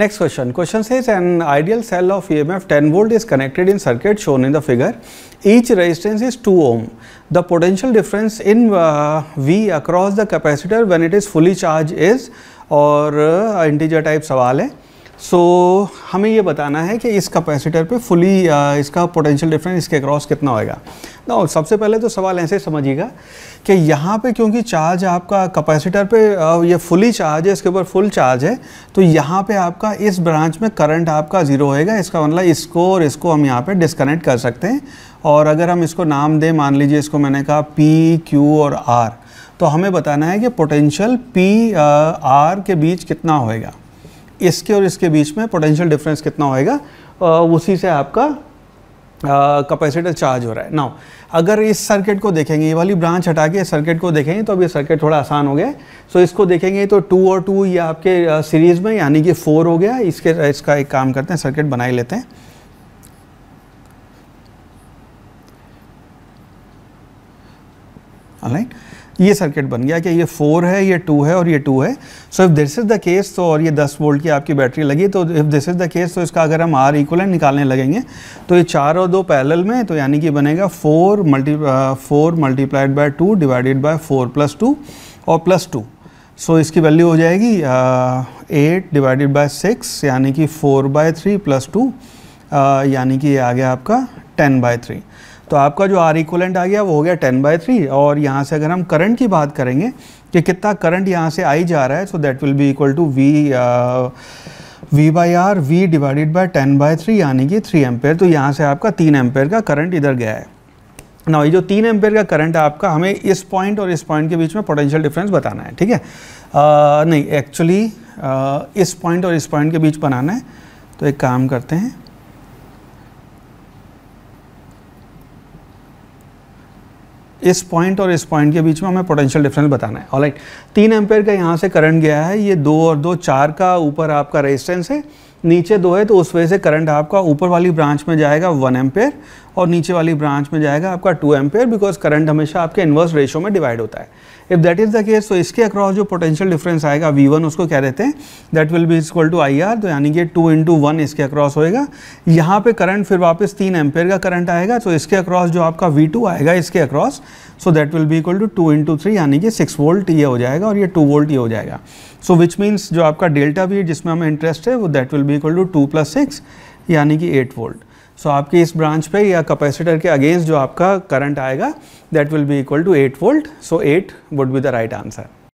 next question question से an ideal cell of E F ten volt is connected in circuit shown in the figure each resistance is two ohm the potential difference in V across the capacitor when it is fully charged is और integer type सवाल है सो so, हमें ये बताना है कि इस capacitor पे फुली इसका पोटेंशियल डिफरेंस इसके अक्रॉस कितना होएगा ना सबसे पहले तो सवाल ऐसे समझिएगा कि यहाँ पे क्योंकि चार्ज आपका कैपेसिटर पे ये फुली चार्ज है इसके ऊपर फुल चार्ज है तो यहाँ पे आपका इस ब्रांच में करंट आपका ज़ीरो होएगा इसका मतलब इसको और इसको हम यहाँ पर डिसकनेक्ट कर सकते हैं और अगर हम इसको नाम दें मान लीजिए इसको मैंने कहा पी क्यू और आर तो हमें बताना है कि पोटेंशियल पी आर के बीच कितना होएगा इसके और इसके बीच में पोटेंशियल डिफरेंस कितना होएगा उसी से आपका कैपेसिटर चार्ज हो रहा है नाउ अगर इस सर्किट को देखेंगे ये वाली ब्रांच हटा के सर्किट को देखेंगे तो अब ये सर्किट थोड़ा आसान हो गया सो so, इसको देखेंगे तो टू और टू ये आपके सीरीज़ में यानी कि फोर हो गया इसके इसका एक काम करते हैं सर्किट बनाई लेते हैं राइट ये सर्किट बन गया कि ये फोर है ये टू है और ये टू है so if this is the case तो और ये दस वोल्ट की आपकी बैटरी लगी तो if this is the case तो इसका अगर हम आर इक्वलेंट निकालने लगेंगे तो ये चार और दो पैरेलल में तो यानी कि बनेगा four multi four multiplied by two divided by four plus two और प्लस टू सो इसकी वैल्यू हो जाएगी एट डिवाइडेड बाय सिक्स यानी कि four by three plus two यानी कि ये आ गया आपका टेन बाय थ्री तो आपका जो आर इक्वलेंट आ गया वो हो गया टेन बाई थ्री और यहाँ से अगर हम करंट की बात करेंगे कि कितना करंट यहाँ से आई जा रहा है so that will be equal to V V by R V divided by ten by three यानी कि थ्री एम्पेयर तो यहाँ से आपका तीन एम्पेयर का करंट इधर गया है ना ये जो तीन एम्पेयर का करंट है आपका हमें इस पॉइंट और इस पॉइंट के बीच में पोटेंशियल डिफरेंस बताना है ठीक है uh, नहीं एक्चुअली uh, इस पॉइंट और इस पॉइंट के बीच बनाना है तो एक काम करते हैं इस पॉइंट और इस पॉइंट के बीच में हमें पोटेंशियल डिफरेंस बताना है ऑल राइट तीन एम्पेयर का यहाँ से करंट गया है ये दो और दो चार का ऊपर आपका रेजिस्टेंस है नीचे दो है तो उस वजह से करंट आपका ऊपर वाली ब्रांच में जाएगा वन एम्पेयर और नीचे वाली ब्रांच में जाएगा आपका टू एम्पेयर बिकॉज करंट हमेशा आपके इन्वर्स रेशो में डिवाइड होता है if that is the case तो इसके अक्रॉस जो पोटेंशियल डिफरेंस आएगा वी वन उसको कह देते हैं that will be equal to I R तो यानी कि टू इंटू वन इसके अक्रॉस होएगा यहाँ पे करंट फिर वापस तीन एम्पेयर का करंट आएगा तो इसके अक्रॉस जो आपका वी टू आएगा इसके across so that will be equal to two into three यानी कि सिक्स वोल्ट ये हो जाएगा और ये टू वोल्ट ये हो जाएगा सो विच मीन्स जो आपका डेल्टा भी जिसमें हमें इंटरेस्ट है वो that will be equal to two plus six यानी कि एट वोल्ट सो so, आपकी इस ब्रांच पे या कैपेसिटर के अगेंस्ट जो आपका करंट आएगा that will be equal to 8 volt so 8 would be the right answer